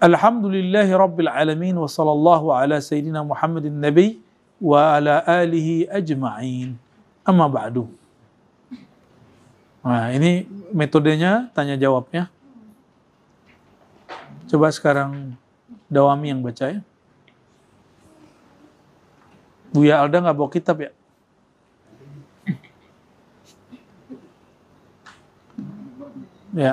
Alhamdulillahi Rabbil Alamin wa sallallahu ala Sayyidina Muhammadin Nabi wa ala alihi ajma'in. Amma ba'du. Nah ini metodenya tanya jawabnya. Coba sekarang Dawami yang baca ya. Buya Alda nggak bawa kitab ya? Ya.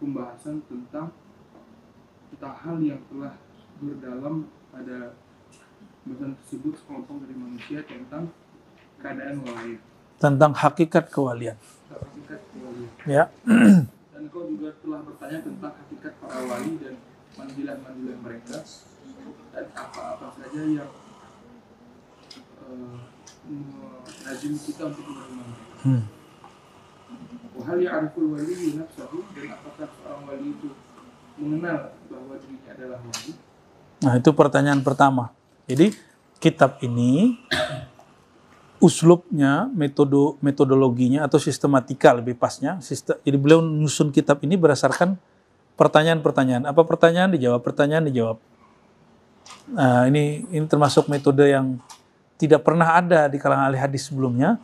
pembahasan tentang tentang hal yang telah berdalam pada pembahasan tersebut sekelompok dari manusia tentang keadaan wali tentang hakikat kewalian. Hakikat kewalian. Ya. dan kau juga telah bertanya tentang hakikat para wali dan mandilan-mandilan mereka dan apa-apa saja yang uh, eh, lazim kita untuk menerima Hmm hal ya'riful wali nafsahu dan apakah seorang wali itu mengenal bahwa dirinya adalah wali? Nah, itu pertanyaan pertama. Jadi, kitab ini uslubnya, metode metodologinya atau sistematika lebih pasnya. Sistem, jadi beliau menyusun kitab ini berdasarkan pertanyaan-pertanyaan. Apa pertanyaan dijawab, pertanyaan dijawab. Nah, ini ini termasuk metode yang tidak pernah ada di kalangan ahli hadis sebelumnya.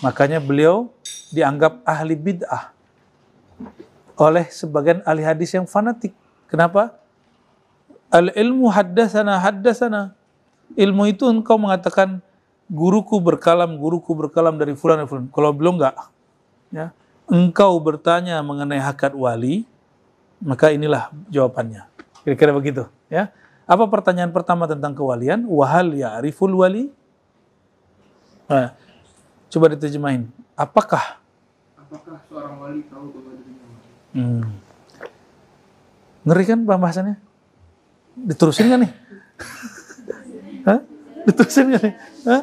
Makanya beliau dianggap ahli bid'ah oleh sebagian ahli hadis yang fanatik. Kenapa? Al ilmu haddasana haddasana. Ilmu itu engkau mengatakan guruku berkalam, guruku berkalam dari fulan fulan. Kalau belum enggak. Ya. Engkau bertanya mengenai hakat wali, maka inilah jawabannya. Kira-kira begitu, ya. Apa pertanyaan pertama tentang kewalian? Wahal ya ariful wali? Nah, coba diterjemahin. Apakah apakah seorang wali tahu bahwa dirinya wali? Hmm. Ngeri kan pembahasannya? Diterusin gak nih? Hah? Diterusin gak nih? Hah?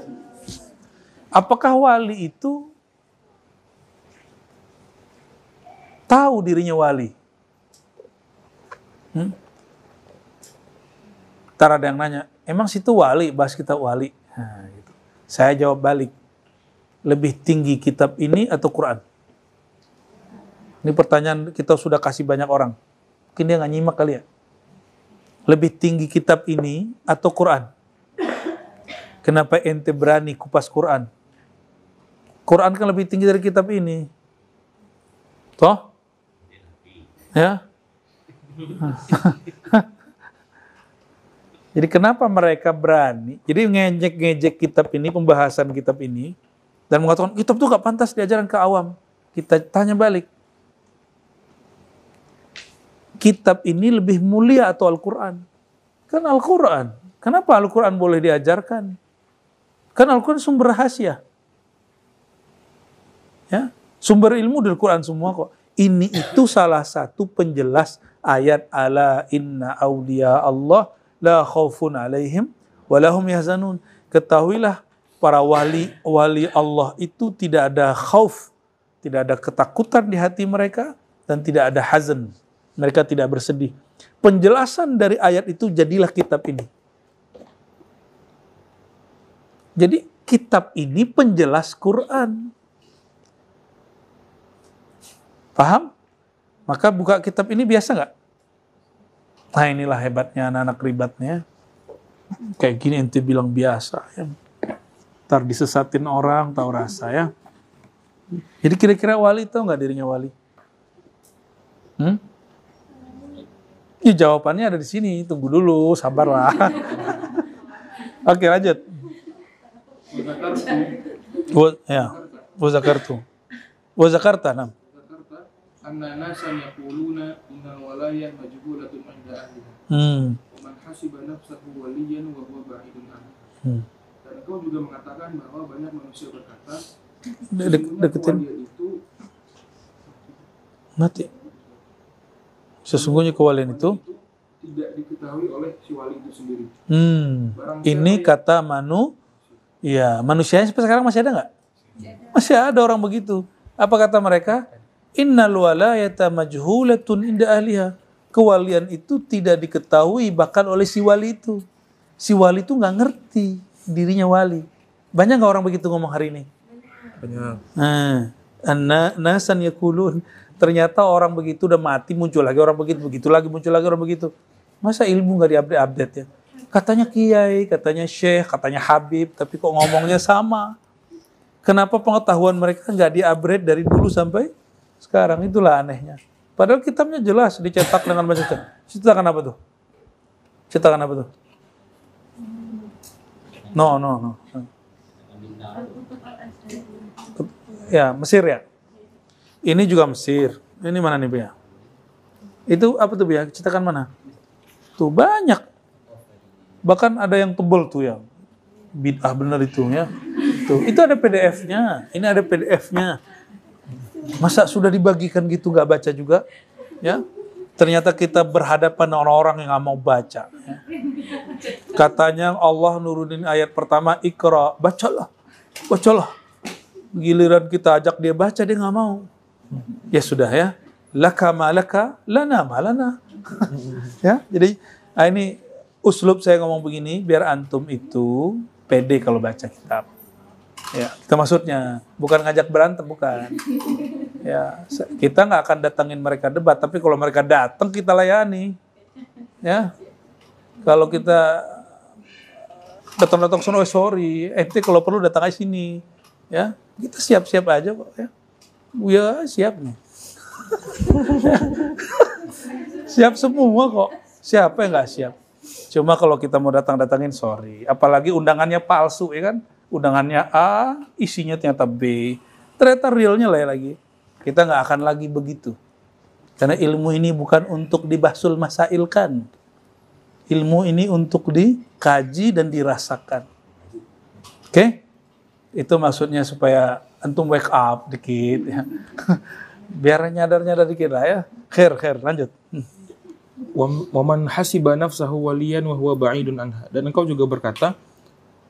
Apakah wali itu tahu dirinya wali? Hmm? Ntar ada yang nanya, emang situ wali, bahas kita wali? Nah, gitu. Saya jawab balik, lebih tinggi kitab ini atau Quran? Ini pertanyaan kita sudah kasih banyak orang. Mungkin dia nggak nyimak kali ya. Lebih tinggi kitab ini atau Quran? Kenapa ente berani kupas Quran? Quran kan lebih tinggi dari kitab ini. Toh? Ya? Jadi kenapa mereka berani? Jadi ngejek-ngejek kitab ini, pembahasan kitab ini, dan mengatakan kitab itu gak pantas diajaran ke awam. Kita tanya balik, kitab ini lebih mulia atau Al-Quran? Kan Al-Quran. Kenapa Al-Quran boleh diajarkan? Kan Al-Quran sumber rahasia. Ya, sumber ilmu dari Quran semua kok. Ini itu salah satu penjelas ayat ala inna awliya Allah la khawfun alaihim walahum yahzanun. Ketahuilah para wali wali Allah itu tidak ada khauf, tidak ada ketakutan di hati mereka dan tidak ada hazan, mereka tidak bersedih. Penjelasan dari ayat itu jadilah kitab ini. Jadi kitab ini penjelas Quran. Paham? Maka buka kitab ini biasa nggak? Nah inilah hebatnya anak-anak ribatnya. Kayak gini ente bilang biasa. Ya. Ntar disesatin orang, tahu rasa ya. Jadi kira-kira wali tahu nggak dirinya wali? Hmm? Ya jawabannya ada di sini, tunggu dulu, sabarlah. Oke lanjut. ya, wazakartu. Wazakarta, nam. Hmm. hmm. Dan juga mengatakan bahwa banyak manusia berkata, deketin. mati. Sesungguhnya kewalian itu tidak diketahui oleh si wali itu sendiri. Hmm. Ini kata manu, ya manusia sekarang masih ada nggak? Masih ada orang begitu. Apa kata mereka? Innal walayata majhulatun inda ahliha. Kewalian itu tidak diketahui bahkan oleh si wali itu. Si wali itu nggak ngerti dirinya wali. Banyak nggak orang begitu ngomong hari ini? Banyak. Nah, nasan yakulun Ternyata orang begitu udah mati muncul lagi orang begitu, begitu lagi muncul lagi orang begitu. Masa ilmu nggak diupdate-update ya? Katanya kiai, katanya syekh, katanya habib, tapi kok ngomongnya sama. Kenapa pengetahuan mereka nggak diupdate dari dulu sampai sekarang? Itulah anehnya. Padahal kitabnya jelas dicetak dengan macam-macam. Cetakan apa tuh? Cetakan apa tuh? No, no, no. Ya, Mesir ya? Ini juga Mesir. Ini mana nih Bia? Itu apa tuh Bia? Cetakan mana? Tuh banyak. Bahkan ada yang tebel tuh ya. Bid'ah bener itu ya. Tuh, itu ada PDF-nya. Ini ada PDF-nya. Masa sudah dibagikan gitu nggak baca juga? Ya, ternyata kita berhadapan orang-orang yang nggak mau baca. Ya. Katanya Allah nurunin ayat pertama ikra, bacalah, bacalah. Giliran kita ajak dia baca dia nggak mau. Ya sudah ya. Laka ma laka, lana ma lana. ya, jadi ah, ini uslub saya ngomong begini biar antum itu pede kalau baca kitab. Ya, kita maksudnya. Bukan ngajak berantem, bukan. Ya, kita nggak akan datangin mereka debat, tapi kalau mereka datang kita layani. Ya, kalau kita datang-datang sono, sorry, ente eh, kalau perlu datang ke sini. Ya, kita siap-siap aja kok. Ya ya siap nih. siap semua kok. Siapa yang nggak siap? Cuma kalau kita mau datang datangin sorry. Apalagi undangannya palsu ya kan? Undangannya A, isinya ternyata B. Ternyata realnya lah ya lagi. Kita nggak akan lagi begitu. Karena ilmu ini bukan untuk dibahsul masailkan. Ilmu ini untuk dikaji dan dirasakan. Oke? Okay? itu maksudnya supaya antum wake up dikit ya. biar nyadar-nyadar dikit lah ya khair khair lanjut hmm. waman hasiba nafsahu waliyan wa huwa ba'idun anha dan engkau juga berkata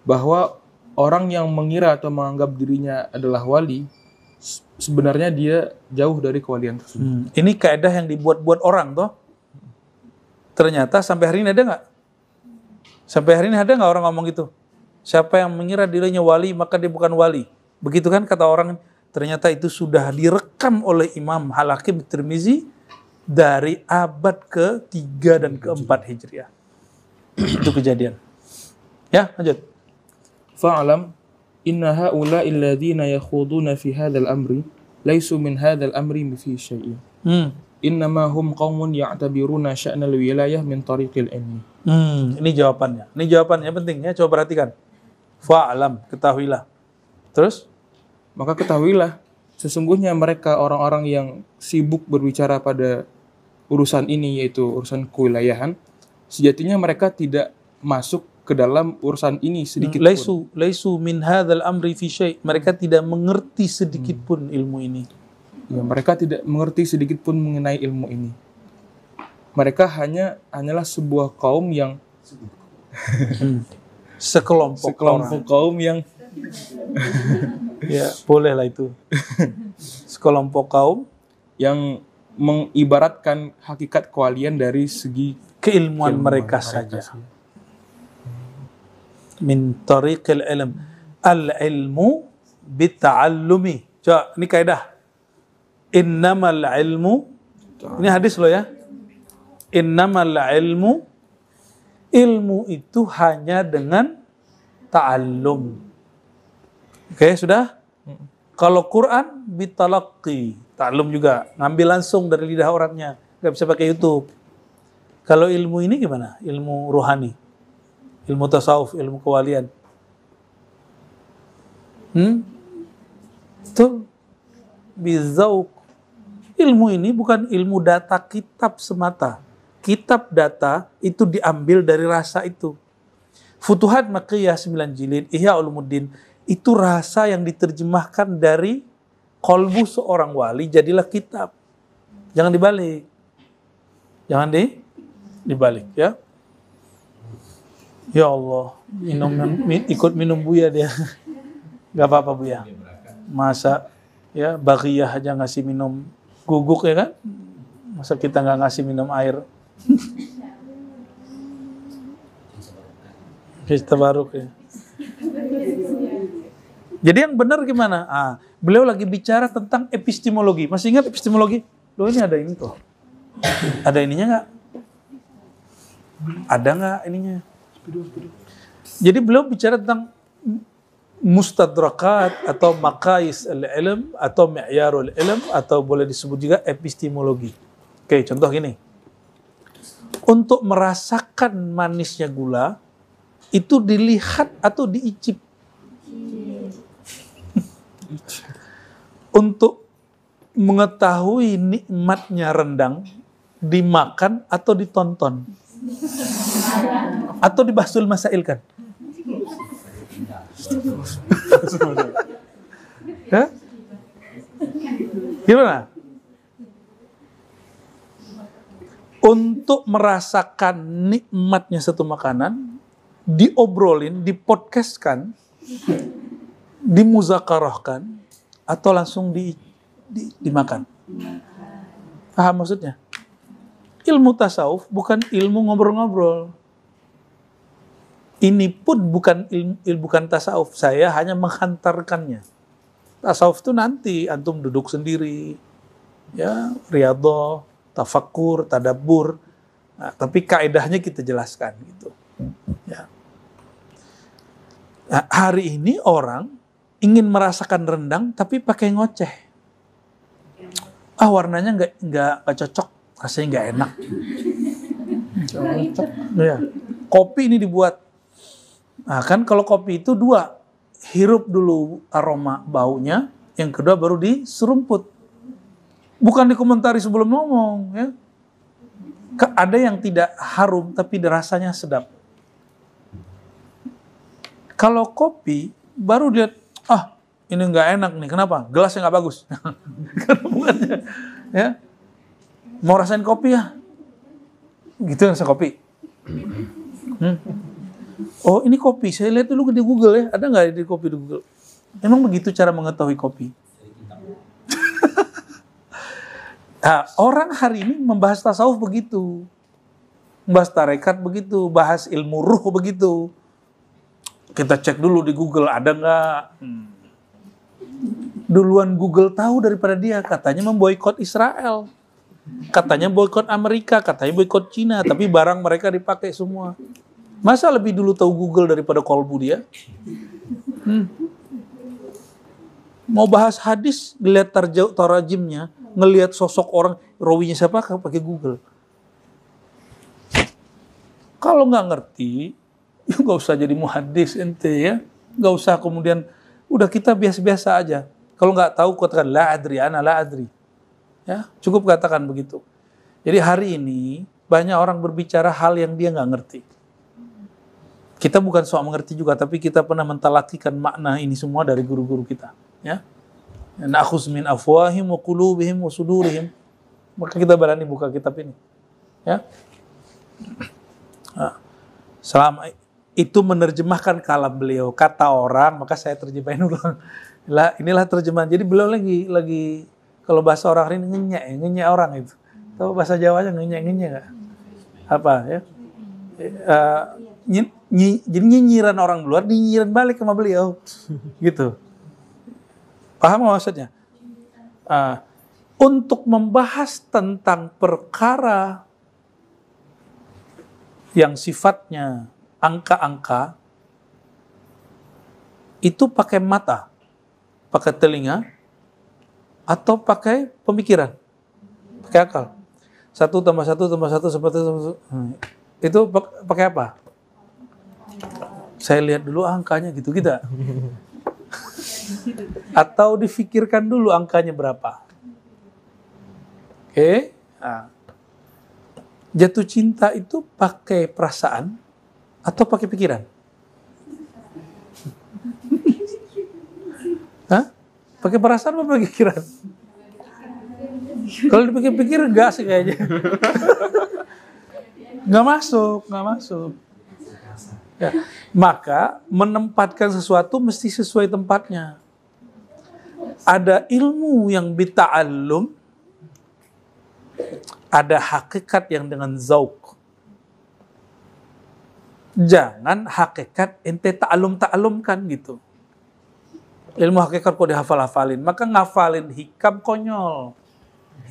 bahwa orang yang mengira atau menganggap dirinya adalah wali sebenarnya dia jauh dari kewalian tersebut. Hmm. Ini kaidah yang dibuat-buat orang toh. Ternyata sampai hari ini ada nggak? Sampai hari ini ada nggak orang ngomong gitu? Siapa yang mengira dirinya wali, maka dia bukan wali. Begitu kan kata orang, ternyata itu sudah direkam oleh Imam Halakim Tirmizi dari abad ke-3 dan ke-4 Hijriah. itu kejadian. Ya, lanjut. Fa'alam inna haula illadina yakhuduna fi hadal amri laisu min hadzal amri mifi syai'in. Hmm. Innama hum qaumun ya'tabiruna sya'nal wilayah min tariqil ilmi. Hmm, ini jawabannya. Ini jawabannya penting ya, coba perhatikan. Fa'alam, ketahuilah. Terus? Maka ketahuilah, sesungguhnya mereka orang-orang yang sibuk berbicara pada urusan ini, yaitu urusan kewilayahan, sejatinya mereka tidak masuk ke dalam urusan ini sedikit pun. Laisu, laisu min hadzal amri fi syai. Mereka tidak mengerti sedikit pun hmm. ilmu ini. Ya, mereka tidak mengerti sedikit pun mengenai ilmu ini. Mereka hanya hanyalah sebuah kaum yang hmm sekelompok sekelompok orang. kaum yang ya bolehlah itu sekelompok kaum yang mengibaratkan hakikat kewalian dari segi keilmuan, keilmuan mereka, mereka saja. saja. Min tariqil ilm. Al-ilmu bita'allumi. Coba, ini kaidah. Innamal ilmu. Ini hadis loh ya. Innamal ilmu ilmu itu hanya dengan ta'allum. Oke, okay, sudah? Kalau Quran bitalaki, ta'allum juga, ngambil langsung dari lidah orangnya, nggak bisa pakai YouTube. Kalau ilmu ini gimana? Ilmu ruhani, ilmu tasawuf, ilmu kewalian. Hmm? Itu Bizauk. Ilmu ini bukan ilmu data kitab semata kitab data itu diambil dari rasa itu. Futuhat Makiyah 9 jilid, Ihya Ulumuddin, itu rasa yang diterjemahkan dari kolbu seorang wali jadilah kitab. Jangan dibalik. Jangan di dibalik ya. Ya Allah, minum, min, ikut minum Buya dia. Gak apa-apa Buya. Masa ya bagiyah aja ngasih minum guguk ya kan? Masa kita nggak ngasih minum air Istabaruk ya. Jadi yang benar gimana? Ah, beliau lagi bicara tentang epistemologi. Masih ingat epistemologi? Lo ini ada ini tuh. Ada ininya nggak? Ada nggak ininya? Jadi beliau bicara tentang mustadrakat atau makais al-ilm atau mi'yarul ilm atau boleh disebut juga epistemologi. Oke, contoh gini untuk merasakan manisnya gula itu dilihat atau diicip. untuk mengetahui nikmatnya rendang dimakan atau ditonton atau dibasul masail kan? Gimana? untuk merasakan nikmatnya satu makanan, diobrolin, dipodcastkan, dimuzakarahkan, atau langsung di, di, dimakan. Paham maksudnya? Ilmu tasawuf bukan ilmu ngobrol-ngobrol. Ini pun bukan ilmu, il, bukan tasawuf. Saya hanya menghantarkannya. Tasawuf itu nanti antum duduk sendiri, ya, riadoh, tafakur, tadabur. Nah, tapi kaedahnya kita jelaskan gitu. Ya. Nah, hari ini orang ingin merasakan rendang tapi pakai ngoceh. Ah warnanya nggak nggak cocok, rasanya nggak enak. Cocok. Ya. Kopi ini dibuat. Nah, kan kalau kopi itu dua, hirup dulu aroma baunya, yang kedua baru diserumput. Bukan dikomentari sebelum ngomong ya. Ada yang tidak harum tapi rasanya sedap. Kalau kopi baru dia, ah ini nggak enak nih kenapa gelasnya nggak bagus kan bukannya ya mau rasain kopi ya gitu saya kopi hmm. oh ini kopi saya lihat dulu di Google ya ada nggak di kopi di Google emang begitu cara mengetahui kopi Nah, orang hari ini membahas tasawuf begitu. Membahas tarekat begitu, bahas ilmu ruh begitu. Kita cek dulu di Google ada nggak. Hmm. Duluan Google tahu daripada dia, katanya memboikot Israel. Katanya boikot Amerika, katanya boikot Cina, tapi barang mereka dipakai semua. Masa lebih dulu tahu Google daripada kolbu dia? Hmm. Mau bahas hadis, dilihat tarjau tarajimnya, ngelihat sosok orang rawinya siapa kan pakai Google. Kalau nggak ngerti, ya nggak usah jadi muhadis ente ya, nggak usah kemudian udah kita biasa-biasa aja. Kalau nggak tahu katakan la adri, ana la adri. Ya, cukup katakan begitu. Jadi hari ini banyak orang berbicara hal yang dia nggak ngerti. Kita bukan soal mengerti juga, tapi kita pernah mentalakikan makna ini semua dari guru-guru kita. Ya, Nakhus min afwahim wa qulubihim wa sudurihim. Maka kita berani buka kitab ini. Ya. Nah, selama itu menerjemahkan kalam beliau, kata orang, maka saya terjemahin ulang. Lah, inilah terjemahan. Jadi beliau lagi lagi kalau bahasa orang ini ngenyak, ya, orang itu. Tahu bahasa Jawanya ngenyak-ngenyak gak? Apa ya? Uh, nyi, nyi, jadi nyinyiran orang luar, nyinyiran balik sama beliau. Gitu. Paham maksudnya? Uh, untuk membahas tentang perkara yang sifatnya angka-angka, itu pakai mata, pakai telinga, atau pakai pemikiran, pakai akal. Satu tambah satu tambah satu seperti hmm, itu. Itu pakai apa? Saya lihat dulu angkanya gitu kita. Atau difikirkan dulu angkanya berapa. Oke? Okay? Nah. Jatuh cinta itu pakai perasaan atau pakai pikiran? Hah? Pakai perasaan apa pakai pikiran? Kalau dipikir-pikir enggak sih kayaknya. Enggak masuk, enggak masuk. Ya. Maka menempatkan sesuatu mesti sesuai tempatnya. Ada ilmu yang bita'allum, ada hakikat yang dengan zauk. Jangan hakikat ente ta'alum ta'alumkan gitu. Ilmu hakikat kok dihafal-hafalin. Maka ngafalin hikam konyol.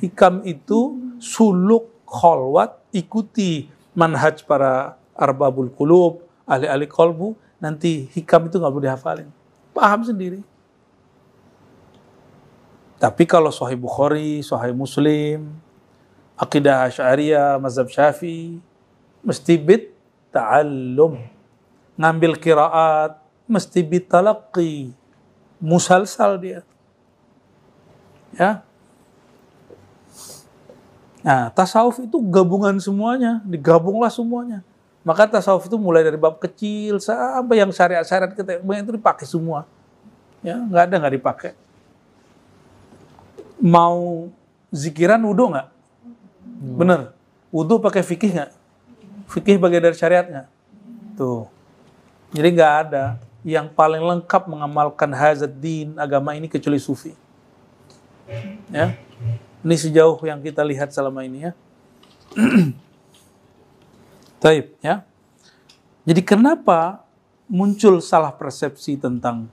Hikam itu suluk kholwat ikuti manhaj para arbabul kulub, ahli-ahli kolbu, nanti hikam itu nggak boleh dihafalin. Paham sendiri. Tapi kalau Sahih Bukhari, Sahih Muslim, Aqidah syariah, Mazhab Syafi'i, mesti bit ta'allum. Ngambil kiraat, mesti bit talaqi. Musalsal dia. Ya. Nah, tasawuf itu gabungan semuanya, digabunglah semuanya. Maka tasawuf itu mulai dari bab kecil sampai yang syariat-syariat kita itu dipakai semua. Ya, nggak ada nggak dipakai. Mau zikiran wudhu nggak? Hmm. Bener. Wudhu pakai fikih nggak? Fikih bagian dari syariatnya. nggak? Tuh. Jadi nggak ada yang paling lengkap mengamalkan hazad din agama ini kecuali sufi. Ya. Ini sejauh yang kita lihat selama ini ya. Taib, ya. Jadi kenapa muncul salah persepsi tentang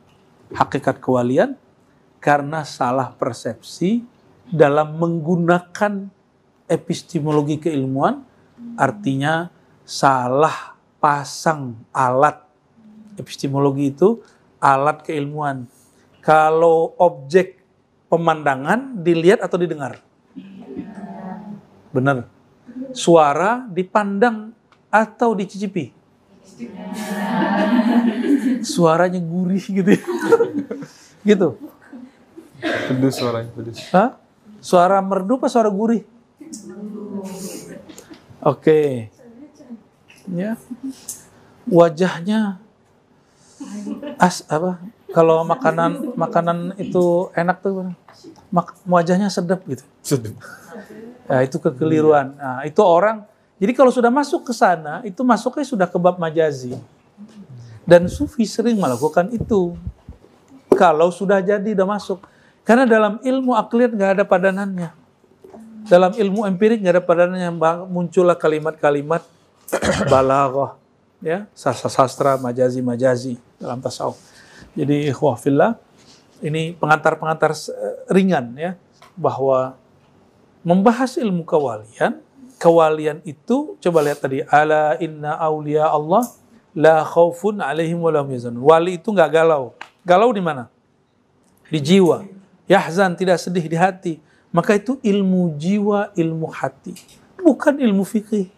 hakikat kewalian? Karena salah persepsi dalam menggunakan epistemologi keilmuan, artinya salah pasang alat epistemologi itu alat keilmuan. Kalau objek pemandangan dilihat atau didengar, iya. benar. Suara dipandang atau dicicipi? Suaranya gurih gitu. Ya. gitu. pedus suaranya, pedus Hah? Suara merdu apa suara gurih? Oke. Okay. Ya. Wajahnya as apa? Kalau makanan makanan itu enak tuh wajahnya sedap gitu. Sedap. Ya, itu kekeliruan. Nah, itu orang jadi kalau sudah masuk ke sana, itu masuknya sudah ke bab majazi. Dan sufi sering melakukan itu. Kalau sudah jadi, sudah masuk. Karena dalam ilmu akliat nggak ada padanannya. Dalam ilmu empirik nggak ada padanannya. Muncullah kalimat-kalimat balaghah, ya, sastra, majazi, majazi dalam tasawuf. Jadi ikhwah ini pengantar-pengantar eh, ringan ya bahwa membahas ilmu kewalian kewalian itu coba lihat tadi ala inna aulia Allah la khaufun alaihim wa lahum Wali itu nggak galau. Galau di mana? Di jiwa. Yahzan tidak sedih di hati. Maka itu ilmu jiwa, ilmu hati. Bukan ilmu fikih.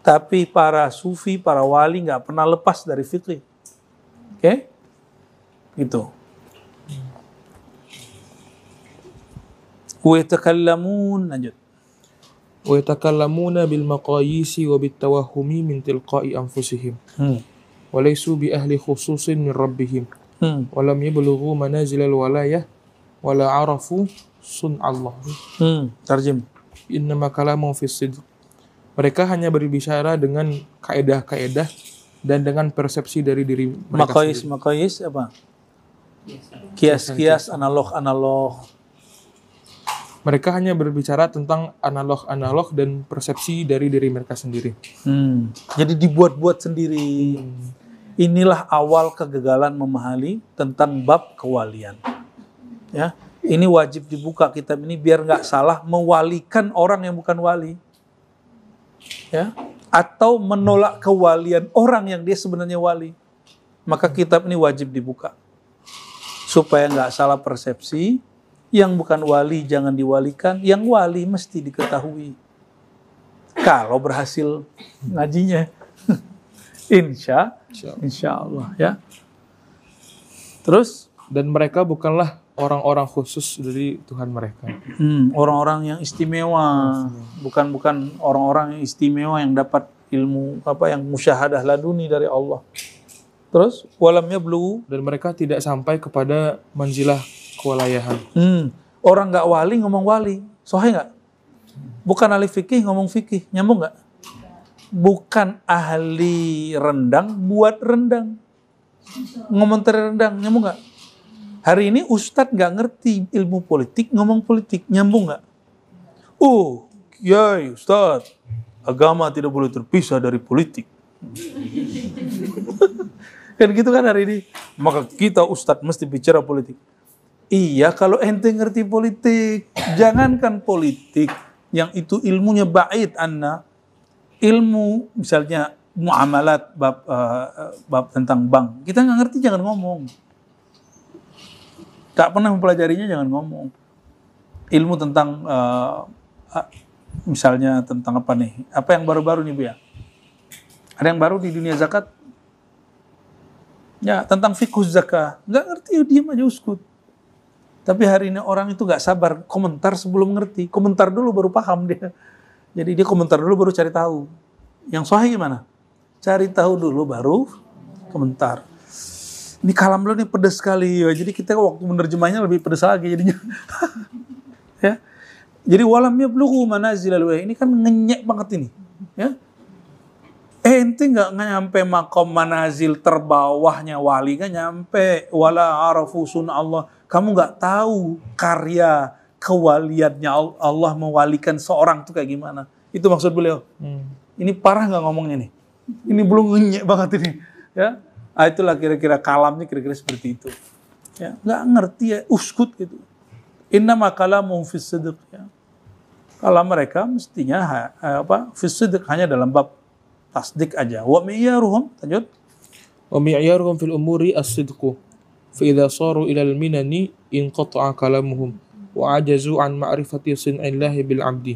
Tapi para sufi, para wali nggak pernah lepas dari fikih. Oke? Okay? Gitu. Wa yatakallamun lanjut. ويتكلمون بالمقاييس وبالتوهم من تلقاء أنفسهم hmm. وليسوا بأهل خصوص من ربهم hmm. ولم يبلغوا الولاية ولا عرفوا صنع الله ترجم hmm. إنما كلامهم في mereka hanya berbicara dengan kaedah-kaedah dan dengan persepsi dari diri mereka makoyis sendiri. apa kias-kias analog-analog mereka hanya berbicara tentang analog-analog dan persepsi dari diri mereka sendiri. Hmm. Jadi dibuat-buat sendiri. Hmm. Inilah awal kegagalan memahami tentang bab kewalian. Ya, ini wajib dibuka kitab ini biar nggak salah mewalikan orang yang bukan wali. Ya, atau menolak kewalian orang yang dia sebenarnya wali. Maka kitab ini wajib dibuka supaya nggak salah persepsi, yang bukan wali jangan diwalikan, yang wali mesti diketahui. Kalau berhasil ngajinya. insya, insya Allah ya. Terus dan mereka bukanlah orang-orang khusus dari Tuhan mereka. orang hmm, orang-orang yang istimewa, bukan bukan orang-orang yang istimewa yang dapat ilmu apa yang musyahadah laduni dari Allah. Terus walamnya belum dan mereka tidak sampai kepada manzilah kewalayahan. Hmm. Orang nggak wali ngomong wali, sohe nggak? Bukan ahli fikih ngomong fikih, nyambung nggak? Bukan ahli rendang buat rendang, teri rendang, nyambung nggak? Hari ini Ustadz nggak ngerti ilmu politik, ngomong politik, nyambung nggak? Uh, Kiai Ustadz, agama tidak boleh terpisah dari politik. kan gitu kan hari ini. Maka kita Ustadz mesti bicara politik. Iya kalau ente ngerti politik. Jangankan politik yang itu ilmunya bait Anna. Ilmu misalnya muamalat bab, uh, bab tentang bank. Kita nggak ngerti jangan ngomong. Tak pernah mempelajarinya jangan ngomong. Ilmu tentang uh, uh, misalnya tentang apa nih? Apa yang baru-baru nih Bu ya? Ada yang baru di dunia zakat? Ya, tentang fikus zakat. Nggak ngerti, ya, diam aja uskut tapi hari ini orang itu gak sabar komentar sebelum ngerti. Komentar dulu baru paham dia. Jadi dia komentar dulu baru cari tahu. Yang sahih gimana? Cari tahu dulu baru komentar. Ini kalam lo nih pedes sekali. Ya. Jadi kita waktu menerjemahnya lebih pedes lagi jadinya. ya. Jadi walam yablughu ya ini kan ngenyek banget ini. Ya. Eh, ente gak nyampe makom manazil terbawahnya wali gak nyampe wala arafusun Allah kamu nggak tahu karya kewaliannya Allah mewalikan seorang tuh kayak gimana. Itu maksud beliau. Hmm. Ini parah nggak ngomongnya nih? Ini belum ngenyek banget ini. Ya, ah, itulah kira-kira kalamnya kira-kira seperti itu. Ya, nggak ngerti ya, uskut gitu. Inna makala mufis sidq. Ya. Kalau mereka mestinya ha, apa? Fis hanya dalam bab tasdik aja. Wa mi'yaruhum, lanjut. Wa mi'yaruhum fil umuri as فإذا صاروا إلى المنن انقطع كلامهم وعجزوا عن معرفة صنع الله بالعبد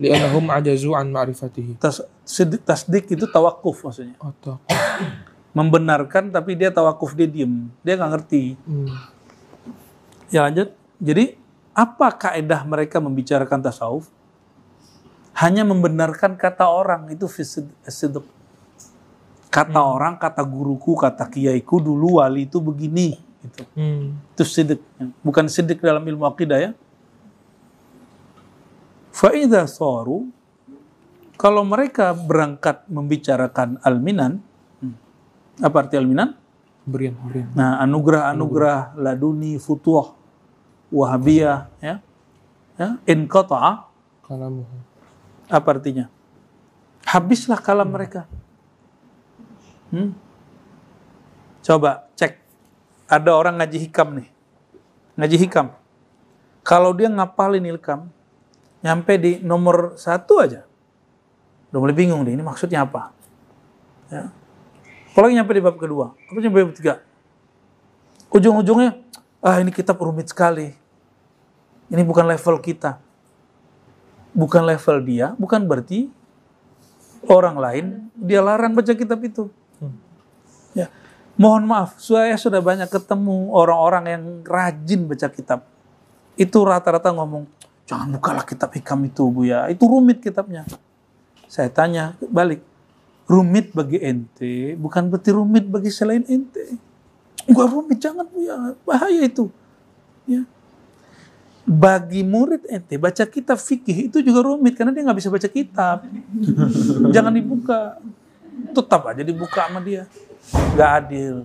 لأنهم عجزوا عن معرفته tasdik itu tawakuf maksudnya oh, membenarkan tapi dia tawakuf dia diem dia nggak ngerti hmm. ya lanjut jadi apa kaedah mereka membicarakan tasawuf hanya membenarkan kata orang itu fisid Kata hmm. orang, kata guruku, kata kiaiku dulu wali itu begini. Gitu. Hmm. Itu sidik. Bukan sidik dalam ilmu akidah ya. Fa'idha soru, kalau mereka berangkat membicarakan alminan, apa arti alminan? Berian, berian. Nah, anugerah-anugerah laduni, futuh, wahabiyah, hmm. ya. ya. In muha Apa artinya? Habislah kalam hmm. mereka. Hmm? Coba cek. Ada orang ngaji hikam nih. Ngaji hikam. Kalau dia ngapalin ilkam, nyampe di nomor satu aja. Udah mulai bingung deh, ini maksudnya apa? Ya. Apalagi nyampe di bab kedua, apa nyampe bab ketiga Ujung-ujungnya, ah ini kitab rumit sekali. Ini bukan level kita. Bukan level dia, bukan berarti orang lain dia larang baca kitab itu. Ya. Mohon maaf, saya sudah banyak ketemu orang-orang yang rajin baca kitab. Itu rata-rata ngomong, jangan bukalah kitab hikam itu Bu ya, itu rumit kitabnya. Saya tanya balik, rumit bagi ente bukan berarti rumit bagi selain ente. Gua rumit jangan Bu ya, bahaya itu. Ya. Bagi murid ente baca kitab fikih itu juga rumit karena dia nggak bisa baca kitab. jangan dibuka. Tetap aja dibuka sama dia nggak adil.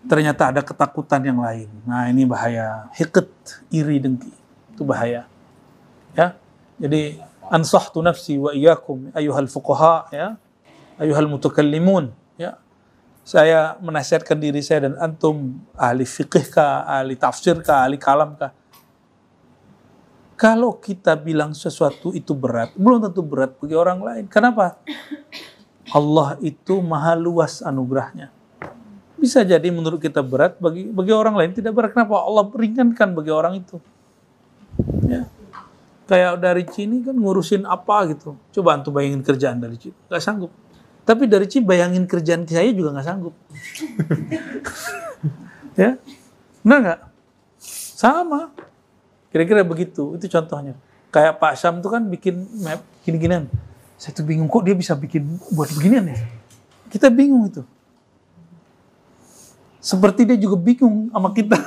Ternyata ada ketakutan yang lain. Nah ini bahaya. Hiket, iri, dengki. Itu bahaya. Ya, Jadi ansahtu nafsi wa iyyakum ayuhal fuqaha ya ayuhal mutakallimun ya saya menasihatkan diri saya dan antum ahli fikih kah, ahli tafsir kah, ahli kalam kah. Kalau kita bilang sesuatu itu berat, belum tentu berat bagi orang lain. Kenapa? Allah itu maha luas anugerahnya. Bisa jadi menurut kita berat, bagi bagi orang lain tidak berat. Kenapa Allah ringankan bagi orang itu? Ya. Kayak dari sini kan ngurusin apa gitu. Coba antum bayangin kerjaan dari sini. Gak sanggup. Tapi dari sini bayangin kerjaan saya juga gak sanggup. ya. Benar gak? Sama. Kira-kira begitu. Itu contohnya. Kayak Pak Syam itu kan bikin map gini-ginian saya tuh bingung kok dia bisa bikin buat beginian ya. Kita bingung itu. Seperti dia juga bingung sama kita.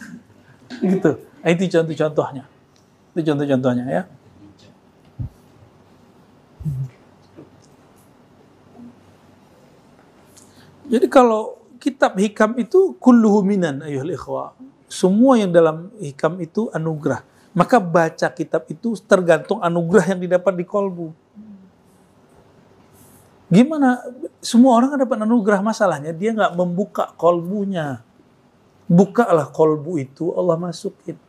gitu. Nah, itu contoh-contohnya. Itu contoh-contohnya ya. Jadi kalau kitab hikam itu kulluhu minan ayuhal ikhwa. Semua yang dalam hikam itu anugerah. Maka baca kitab itu tergantung anugerah yang didapat di kolbu. Gimana? Semua orang kan dapat anugerah masalahnya dia nggak membuka kolbunya. Bukalah kolbu itu Allah masukin.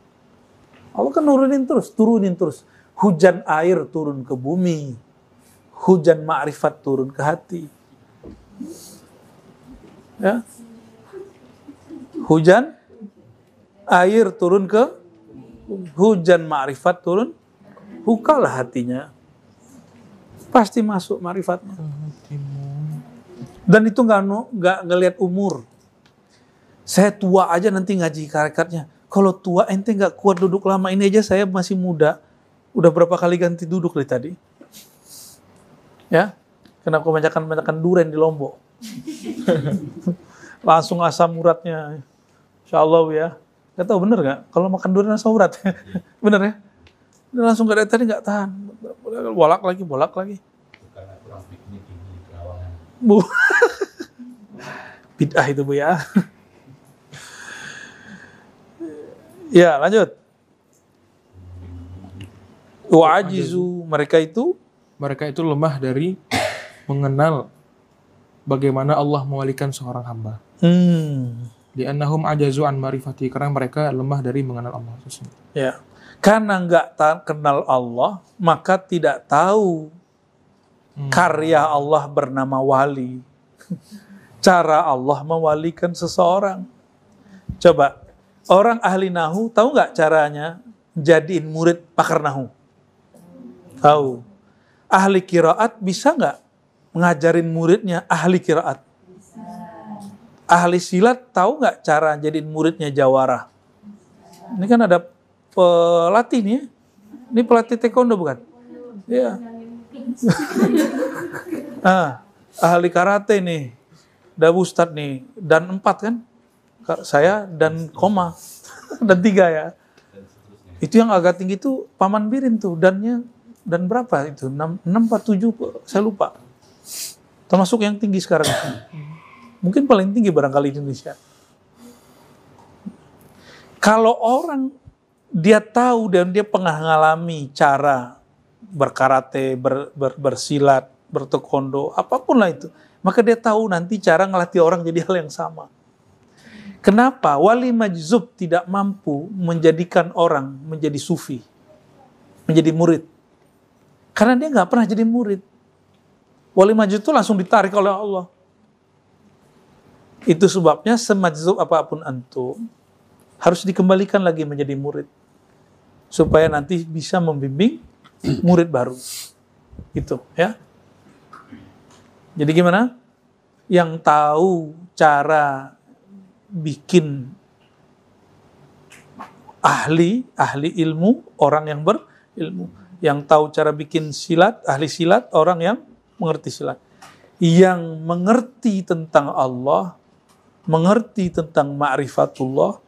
Allah kan nurunin terus, turunin terus. Hujan air turun ke bumi. Hujan ma'rifat turun ke hati. Ya. Hujan air turun ke hujan ma'rifat turun bukalah hatinya pasti masuk ma'rifatnya dan itu nggak nggak ngelihat umur. Saya tua aja nanti ngaji karekatnya. Kalau tua ente nggak kuat duduk lama ini aja saya masih muda. Udah berapa kali ganti duduk dari tadi? Ya, karena aku kebanyakan banyakkan duren di Lombok? Langsung asam uratnya. Insya Allah ya. Gak tau bener gak? Kalau makan durian asam urat. bener ya? Udah langsung gak dari tadi gak tahan. Bolak lagi, bolak lagi. Bukan kurang piknik ini, Bu. bid'ah itu Bu ya. ya, lanjut. Wa'ajizu, mereka itu mereka itu lemah dari mengenal bagaimana Allah mewalikan seorang hamba. Hmm. Di annahum ajazu an marifati karena mereka lemah dari mengenal Allah. Ya. Karena nggak kenal Allah, maka tidak tahu hmm. karya Allah bernama wali cara Allah mewalikan seseorang. Coba, orang ahli nahu tahu nggak caranya jadiin murid pakar nahu? Tahu. Ahli kiraat bisa nggak mengajarin muridnya ahli kiraat? Ahli silat tahu nggak cara jadiin muridnya jawara? Ini kan ada pelatih nih ya. Ini pelatih taekwondo bukan? Iya. ah, ahli karate nih Dabu Ustad nih, dan empat kan? Saya dan koma, dan tiga ya. Itu yang agak tinggi tuh Paman Birin tuh, dannya, dan berapa itu? enam empat tujuh saya lupa. Termasuk yang tinggi sekarang. Mungkin paling tinggi barangkali di Indonesia. Kalau orang dia tahu dan dia pernah mengalami cara berkarate, ber, ber, bersilat, bertekondo, apapun lah itu maka dia tahu nanti cara ngelatih orang jadi hal yang sama. Kenapa wali majzub tidak mampu menjadikan orang menjadi sufi, menjadi murid? Karena dia nggak pernah jadi murid. Wali majzub itu langsung ditarik oleh Allah. Itu sebabnya semajzub apapun antum harus dikembalikan lagi menjadi murid supaya nanti bisa membimbing murid baru. Itu ya. Jadi gimana? Yang tahu cara bikin ahli, ahli ilmu, orang yang berilmu. Yang tahu cara bikin silat, ahli silat, orang yang mengerti silat. Yang mengerti tentang Allah, mengerti tentang ma'rifatullah,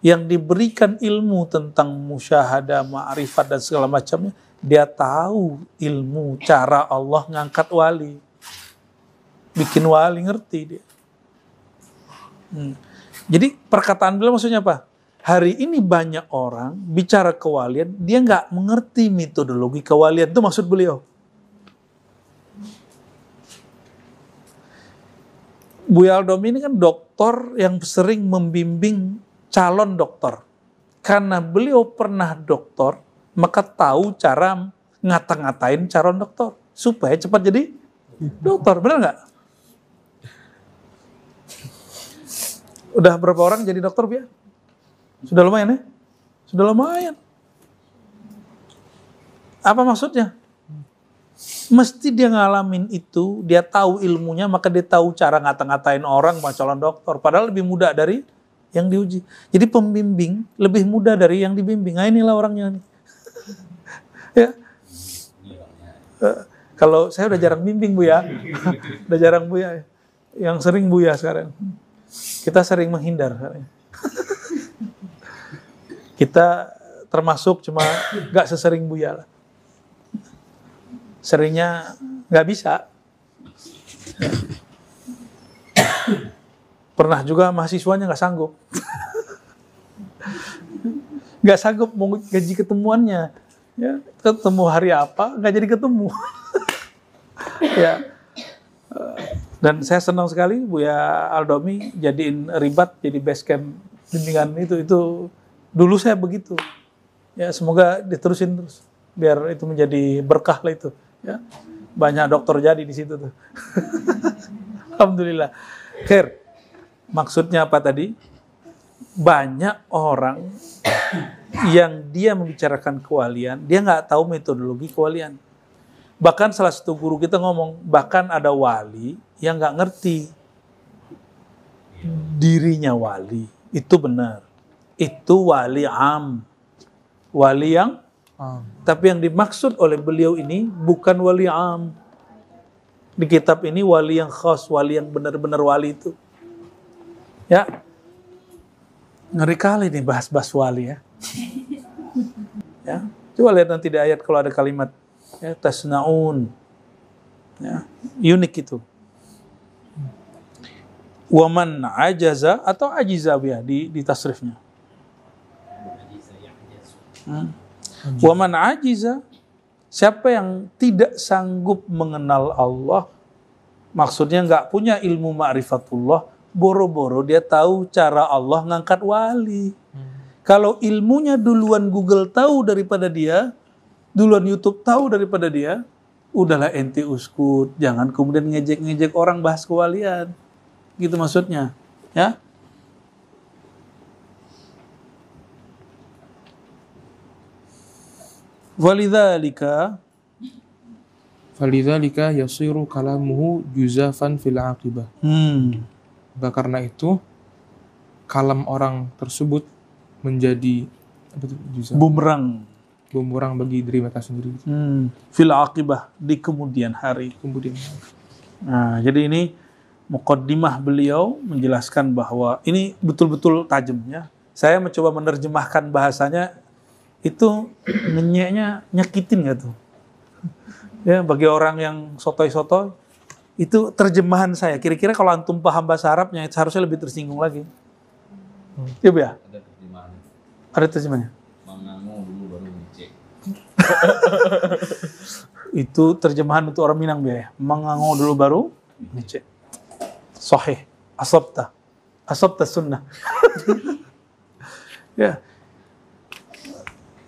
yang diberikan ilmu tentang musyahadah, ma'rifat dan segala macamnya, dia tahu ilmu cara Allah ngangkat wali bikin wali ngerti dia. Hmm. Jadi perkataan beliau maksudnya apa? Hari ini banyak orang bicara kewalian, dia nggak mengerti metodologi kewalian. Itu maksud beliau. Bu Yaldom ini kan dokter yang sering membimbing calon dokter. Karena beliau pernah dokter, maka tahu cara ngata-ngatain calon dokter. Supaya cepat jadi dokter, benar nggak? Udah berapa orang jadi dokter, ya Sudah lumayan ya? Sudah lumayan. Apa maksudnya? Mesti dia ngalamin itu, dia tahu ilmunya, maka dia tahu cara ngata-ngatain orang calon dokter. Padahal lebih mudah dari yang diuji. Jadi pembimbing lebih mudah dari yang dibimbing. Nah inilah orangnya nih. ya. Eh, kalau saya udah jarang bimbing Bu ya. udah jarang Bu ya. Yang sering Bu ya sekarang. Kita sering menghindar. kita termasuk cuma gak sesering Buya lah. Seringnya nggak bisa. Pernah juga mahasiswanya gak sanggup. gak sanggup mau gaji ketemuannya. Ya, ketemu hari apa gak jadi ketemu. ya. Dan saya senang sekali Buya Aldomi jadiin ribat jadi base camp bimbingan itu itu dulu saya begitu. Ya semoga diterusin terus biar itu menjadi berkah lah itu ya. Banyak dokter jadi di situ tuh. Alhamdulillah. Khair. Maksudnya apa tadi? Banyak orang yang dia membicarakan kewalian, dia nggak tahu metodologi kewalian. Bahkan salah satu guru kita ngomong, bahkan ada wali yang nggak ngerti dirinya wali. Itu benar. Itu wali am. Wali yang am. Tapi yang dimaksud oleh beliau ini bukan wali am. Di kitab ini wali yang khas, wali yang benar-benar wali itu. Ya. Ngeri kali nih bahas-bahas wali ya. ya. Coba lihat nanti di ayat kalau ada kalimat ya, tasnaun ya, unik itu waman ajaza atau ajiza ya di, di tasrifnya hmm. waman ajiza siapa yang tidak sanggup mengenal Allah maksudnya nggak punya ilmu ma'rifatullah boro-boro dia tahu cara Allah ngangkat wali. Hmm. Kalau ilmunya duluan Google tahu daripada dia, duluan YouTube tahu daripada dia, udahlah ente uskut, jangan kemudian ngejek-ngejek orang bahas kewalian. Gitu maksudnya, ya. Walidzalika ya yasiru kalamuhu juzafan fil aqibah. Hmm. karena itu kalam orang tersebut menjadi apa itu, bumerang bumerang bagi diri mereka sendiri. Hmm. Fil akibah di kemudian hari. Kemudian. Nah, jadi ini mukaddimah beliau menjelaskan bahwa ini betul-betul tajam ya. Saya mencoba menerjemahkan bahasanya itu nyeknya nyakitin gak tuh? Ya, bagi orang yang sotoi sotoy itu terjemahan saya. Kira-kira kalau antum paham bahasa Arabnya seharusnya lebih tersinggung lagi. Hmm. Iya, ya? Ada terjemahannya. Ada terjemahannya. itu terjemahan untuk orang Minang biaya. Mengangau dulu baru ngecek. Sahih. Asabta. Asabta sunnah. ya.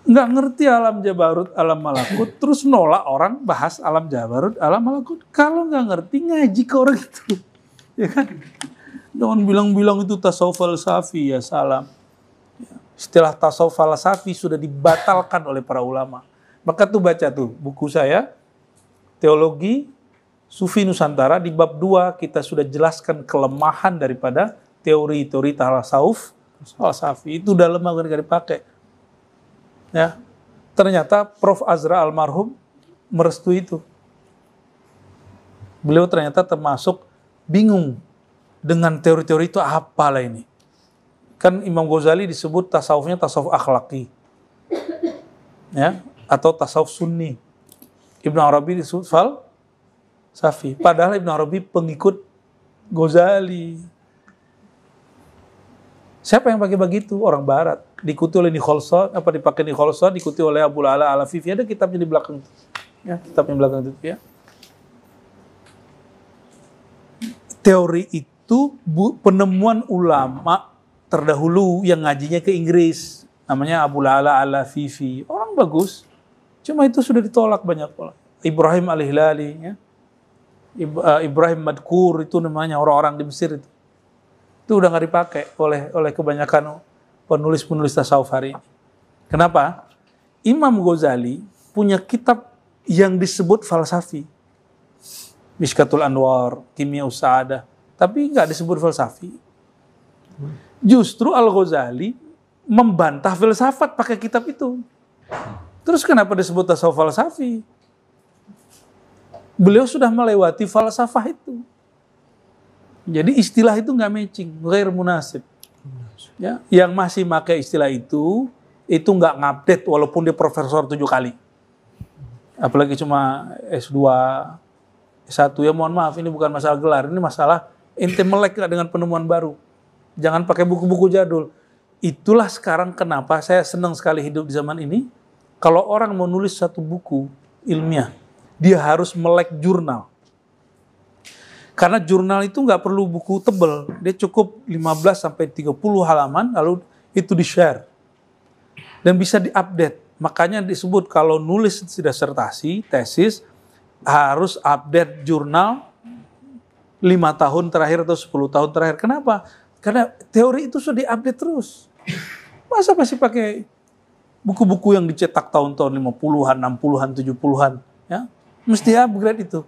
Nggak ngerti alam Jabarut, alam Malakut, terus nolak orang bahas alam Jabarut, alam Malakut. Kalau nggak ngerti, ngaji ke orang itu. Ya kan? Jangan bilang-bilang itu tasawuf al-safi ya salam. Ya. setelah tasawuf al-safi sudah dibatalkan oleh para ulama maka tuh baca tuh buku saya Teologi Sufi Nusantara di bab 2 kita sudah jelaskan kelemahan daripada teori-teori tasawuf tasawuf itu dalam banget gak dipakai. Ya. Ternyata Prof Azra almarhum merestui itu. Beliau ternyata termasuk bingung dengan teori-teori itu apa lah ini. Kan Imam Ghazali disebut tasawufnya tasawuf akhlaki. Ya, atau tasawuf sunni. Ibn Arabi disebut Safi Padahal Ibn Arabi pengikut Ghazali. Siapa yang pakai begitu? Orang Barat. Diikuti oleh Nicholson, apa dipakai Nicholson, diikuti oleh Abu Ala Alafifi. Ada kitabnya di belakang Ya, kitabnya di belakang itu. Ya. Teori itu penemuan ulama terdahulu yang ngajinya ke Inggris. Namanya Abu Ala Alafifi. Orang bagus. Cuma itu sudah ditolak banyak orang. Ibrahim al-Hilali, ya. Eh, Ibrahim Madkur itu namanya orang-orang di Mesir itu. Itu udah nggak dipakai oleh oleh kebanyakan penulis-penulis tasawuf hari ini. Kenapa? Imam Ghazali punya kitab yang disebut falsafi. Miskatul Anwar, Kimia Usada, tapi nggak disebut falsafi. Justru Al Ghazali membantah filsafat pakai kitab itu. Terus kenapa disebut tasawuf falsafi? Beliau sudah melewati falsafah itu. Jadi istilah itu nggak matching, gair munasib. Ya, yang masih pakai istilah itu, itu nggak ngupdate walaupun dia profesor tujuh kali. Apalagi cuma S2, S1. Ya mohon maaf, ini bukan masalah gelar, ini masalah inti melek dengan penemuan baru. Jangan pakai buku-buku jadul. Itulah sekarang kenapa saya senang sekali hidup di zaman ini kalau orang mau nulis satu buku ilmiah, dia harus melek jurnal. Karena jurnal itu nggak perlu buku tebel, dia cukup 15 sampai 30 halaman lalu itu di-share. Dan bisa diupdate. Makanya disebut kalau nulis disertasi, tesis, harus update jurnal 5 tahun terakhir atau 10 tahun terakhir. Kenapa? Karena teori itu sudah diupdate terus. Masa masih pakai buku-buku yang dicetak tahun-tahun 50-an, 60-an, 70-an, ya. Mesti upgrade itu.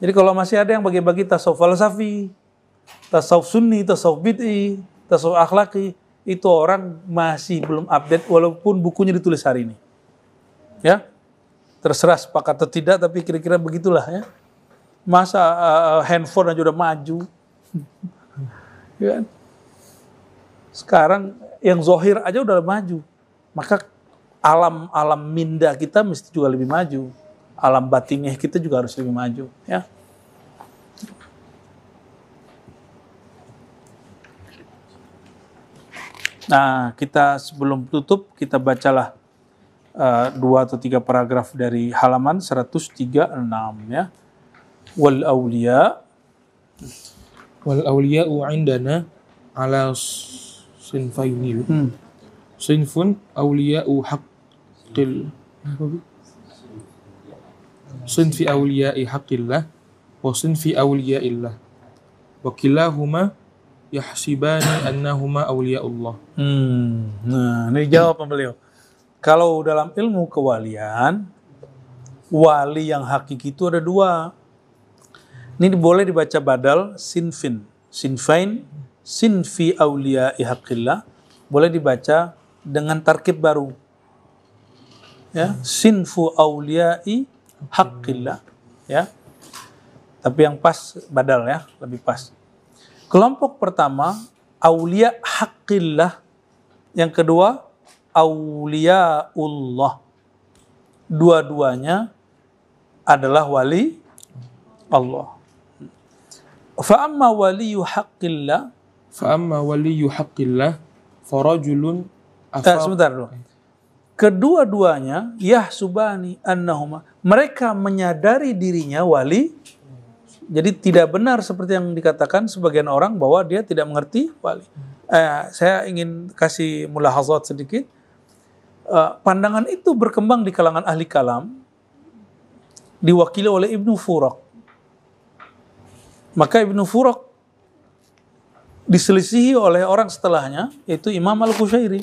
Jadi kalau masih ada yang bagi-bagi tasawuf falsafi, tasawuf sunni, tasawuf bid'i, tasawuf akhlaki, itu orang masih belum update walaupun bukunya ditulis hari ini. Ya. Terserah sepakat atau tidak tapi kira-kira begitulah ya. Masa uh, handphone aja udah maju. ya. Kan? Sekarang yang zohir aja udah maju maka alam alam minda kita mesti juga lebih maju. Alam batinnya kita juga harus lebih maju, ya. Nah, kita sebelum tutup kita bacalah uh, dua atau tiga paragraf dari halaman 136 ya. Wal aulia wal aulia u'indana ala sinfaini. Hmm. Sinfun awliya'u haqqil Sinfi awliya haqqillah Wa sinfi illah Wa kilahuma yahsibani annahuma Allah hmm. Nah, ini jawaban beliau Kalau dalam ilmu kewalian Wali yang hakiki itu ada dua Ini boleh dibaca badal Sinfin Sinfain Sinfi awliya haqqillah Boleh dibaca dengan tarkib baru. Ya, sinfu auliai haqqillah, ya. Tapi yang pas badal ya, lebih pas. Kelompok pertama aulia haqqillah. Yang kedua auliaullah. Dua-duanya adalah wali Allah. Fa'amma waliyu haqqillah. Fa'amma waliyu haqqillah. Farajulun Asal... Eh, sebentar dulu. Kedua-duanya yahsubani annahuma. Mereka menyadari dirinya wali. Jadi tidak benar seperti yang dikatakan sebagian orang bahwa dia tidak mengerti wali. Eh, saya ingin kasih mulahazat sedikit. Eh, pandangan itu berkembang di kalangan ahli kalam diwakili oleh Ibnu Furok. Maka Ibnu Furok diselisihi oleh orang setelahnya yaitu Imam Al-Qushairi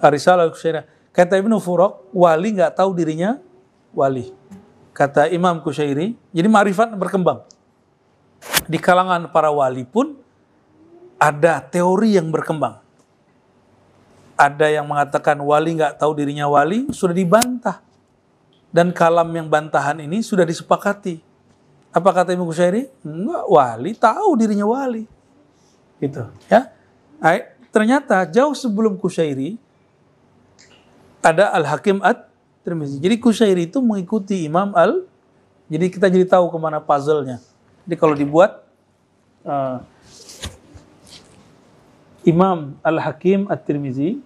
Arisalah Kusyairiyah. Kata Ibnu Furok, wali nggak tahu dirinya wali. Kata Imam Kusairi, jadi marifat berkembang. Di kalangan para wali pun ada teori yang berkembang. Ada yang mengatakan wali nggak tahu dirinya wali, sudah dibantah. Dan kalam yang bantahan ini sudah disepakati. Apa kata Imam Kusairi? Enggak, wali tahu dirinya wali. Gitu, ya. ternyata jauh sebelum Kusairi, ada Al-Hakim At-Tirmizi. Jadi Kusairi itu mengikuti Imam Al jadi kita jadi tahu kemana puzzle-nya. Jadi kalau dibuat uh, Imam Al-Hakim At-Tirmizi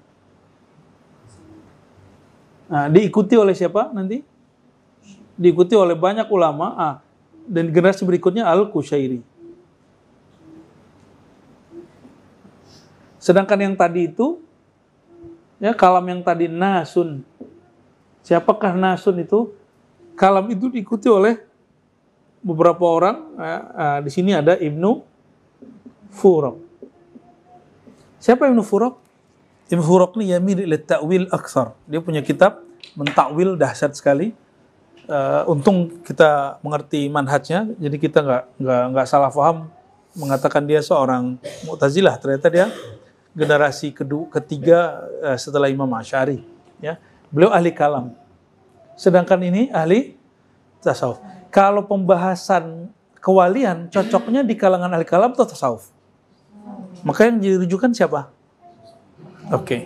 nah, diikuti oleh siapa nanti? Diikuti oleh banyak ulama ah, dan generasi berikutnya Al-Kusairi. Sedangkan yang tadi itu Ya, kalam yang tadi nasun. Siapakah nasun itu? Kalam itu diikuti oleh beberapa orang. Ya, ya, di sini ada Ibnu Furok. Siapa Ibnu Furok? Ibnu Furok ini yamir ila ta'wil aksar. Dia punya kitab mentakwil dahsyat sekali. Uh, untung kita mengerti manhajnya, jadi kita nggak nggak nggak salah paham mengatakan dia seorang Mu'tazilah. Ternyata dia generasi kedua ketiga uh, setelah Imam Ashari, ya. Beliau ahli kalam. Sedangkan ini ahli tasawuf. Kalau pembahasan kewalian cocoknya di kalangan ahli kalam atau tasawuf? Maka yang dirujukan siapa? Oke, okay.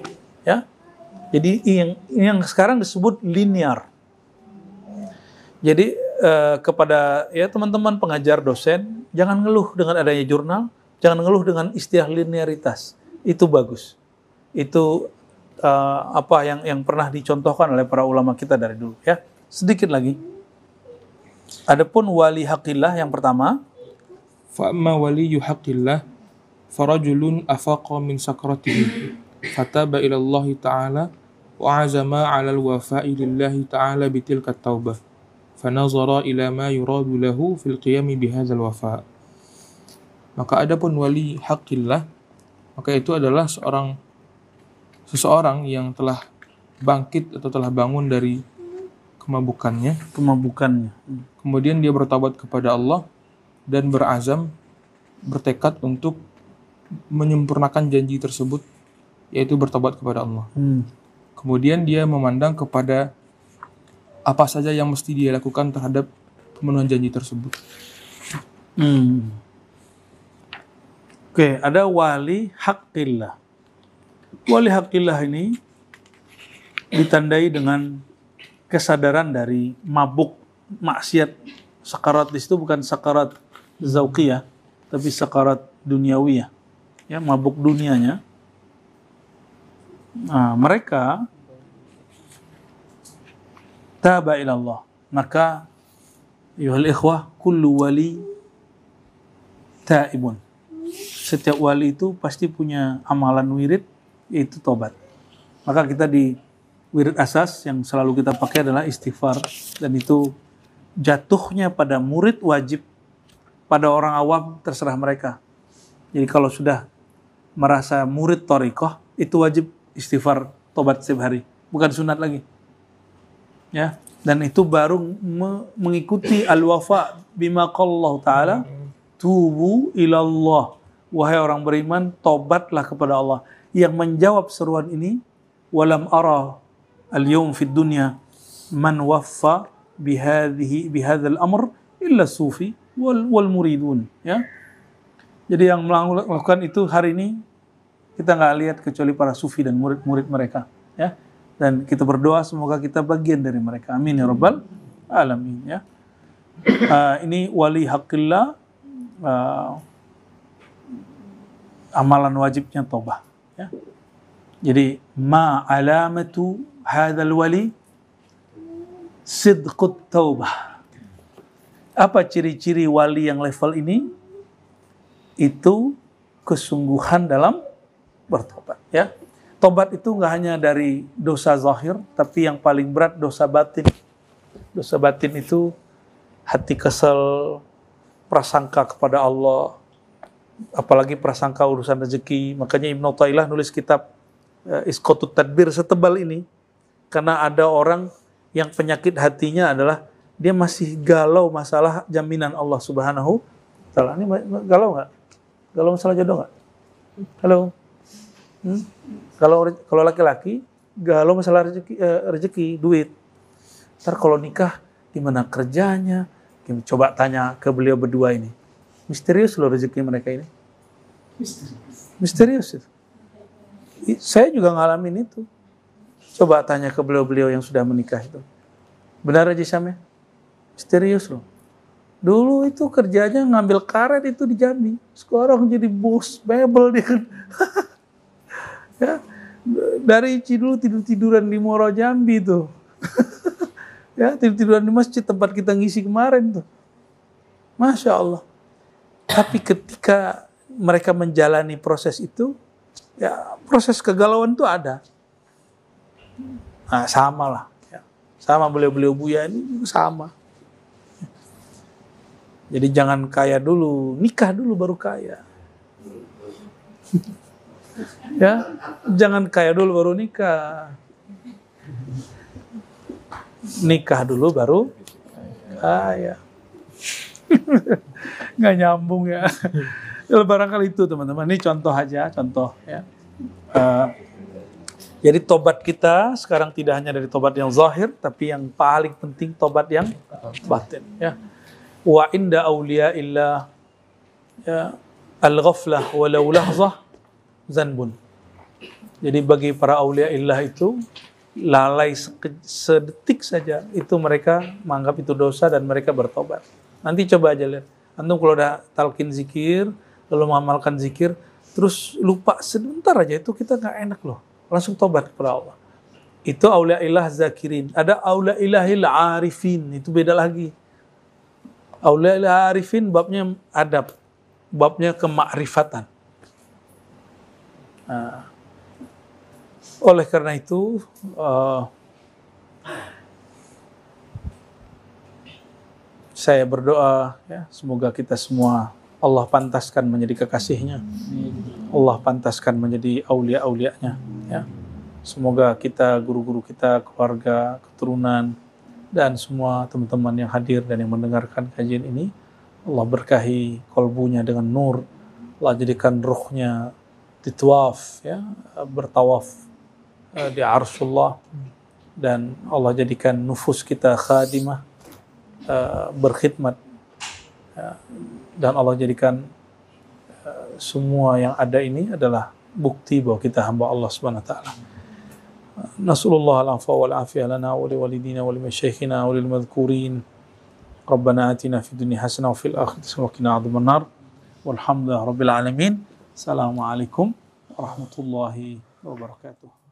ya. Jadi yang yang sekarang disebut linear. Jadi eh, kepada ya teman-teman pengajar dosen, jangan ngeluh dengan adanya jurnal, jangan ngeluh dengan istilah linearitas itu bagus. Itu uh, apa yang yang pernah dicontohkan oleh para ulama kita dari dulu ya. Sedikit lagi. Adapun wali haqillah yang pertama, ma wali haqillah farajulun afaqa min sakratihi fataba ila Allah ta'ala wa azama 'ala al-wafa'i lillahi ta'ala bitilka taubah fanazara ila ma yuradu lahu fil qiyami bihadzal wafa' maka adapun wali haqillah maka itu adalah seorang seseorang yang telah bangkit atau telah bangun dari kemabukannya, kemabukannya. Kemudian dia bertobat kepada Allah dan berazam bertekad untuk menyempurnakan janji tersebut yaitu bertobat kepada Allah. Hmm. Kemudian dia memandang kepada apa saja yang mesti dia lakukan terhadap pemenuhan janji tersebut. Hmm. Oke, ada wali hakillah. Wali hakillah ini ditandai dengan kesadaran dari mabuk maksiat sakarat di situ bukan sakarat ya, tapi sakarat duniawi ya mabuk dunianya nah, mereka taba ilallah maka yuhal ikhwah kullu wali taibun setiap wali itu pasti punya amalan wirid yaitu tobat. Maka kita di wirid asas yang selalu kita pakai adalah istighfar dan itu jatuhnya pada murid wajib pada orang awam terserah mereka. Jadi kalau sudah merasa murid torikoh itu wajib istighfar tobat setiap hari bukan sunat lagi ya dan itu baru me mengikuti al wafa bima taala tubu ilallah wahai orang beriman, tobatlah kepada Allah. Yang menjawab seruan ini, walam ara al-yawm fid dunya man waffa bihadhi bihadzal amr illa sufi wal, wal muridun, ya. Jadi yang melakukan itu hari ini kita nggak lihat kecuali para sufi dan murid-murid mereka, ya. Dan kita berdoa semoga kita bagian dari mereka. Amin ya rabbal alamin, ya. Uh, ini wali hakillah uh, amalan wajibnya taubat. Ya. Jadi ma alamatu hadzal wali sidqut taubah. Apa ciri-ciri wali yang level ini? Itu kesungguhan dalam bertobat ya. Tobat itu enggak hanya dari dosa zahir, tapi yang paling berat dosa batin. Dosa batin itu hati kesel, prasangka kepada Allah, apalagi prasangka urusan rezeki. Makanya Ibnu Tailah nulis kitab uh, eh, Iskotut Tadbir setebal ini karena ada orang yang penyakit hatinya adalah dia masih galau masalah jaminan Allah Subhanahu taala. Ini galau nggak? Galau masalah jodoh nggak? Halo. Hmm? Kalau kalau laki-laki galau masalah rezeki, uh, rezeki duit. Ntar kalau nikah gimana kerjanya? Coba tanya ke beliau berdua ini Misterius loh rezeki mereka ini. Misterius. Misterius itu. Saya juga ngalamin itu. Coba tanya ke beliau-beliau yang sudah menikah itu. Benar aja Syam ya? Misterius loh. Dulu itu kerjanya ngambil karet itu di Jambi. Sekarang jadi bos mebel dia. Kan. ya. Dari dulu tidur-tiduran di Moro Jambi tuh. ya, tidur-tiduran di masjid tempat kita ngisi kemarin tuh. Masya Allah. Tapi ketika mereka menjalani proses itu, ya proses kegalauan itu ada. Nah, sama lah. Ya, sama beliau-beliau Buya ini sama. Jadi jangan kaya dulu, nikah dulu baru kaya. ya, jangan kaya dulu baru nikah. Nikah dulu baru kaya. nggak nyambung ya. ya Barangkali itu teman-teman. Ini contoh aja, contoh ya. Uh, jadi tobat kita sekarang tidak hanya dari tobat yang zahir, tapi yang paling penting tobat yang batin. Ya. Wa inda aulia illa ya, al-ghaflah walau lahzah zanbun. Jadi bagi para aulia illah itu lalai sedetik saja itu mereka menganggap itu dosa dan mereka bertobat. Nanti coba aja lihat Antum kalau udah talkin zikir, lalu mengamalkan zikir, terus lupa sebentar aja itu kita nggak enak loh. Langsung tobat kepada Allah. Itu aulia ilah zakirin. Ada aulia ilahil arifin. Itu beda lagi. Aulia ilah arifin babnya adab. Babnya kemakrifatan. Nah. Oleh karena itu, uh, Saya berdoa ya, semoga kita semua Allah pantaskan menjadi kekasihnya. Allah pantaskan menjadi aulia-aulianya. Ya. Semoga kita, guru-guru kita, keluarga, keturunan, dan semua teman-teman yang hadir dan yang mendengarkan kajian ini, Allah berkahi kolbunya dengan nur. Allah jadikan ruhnya ditawaf, ya, bertawaf eh, di arsullah. Dan Allah jadikan nufus kita khadimah, Eh, berkhidmat ya. dan Allah jadikan eh, semua yang ada ini adalah bukti bahwa kita hamba Allah Subhanahu wa taala. Nasulullah al-afwa wal afiyah lana wa li walidina wa li masyayikhina wa lil madhkurin. Rabbana atina fid dunya hasanah wa fil akhirati hasanah wa qina adhaban nar. Walhamdulillahi rabbil alamin. Assalamualaikum warahmatullahi wabarakatuh.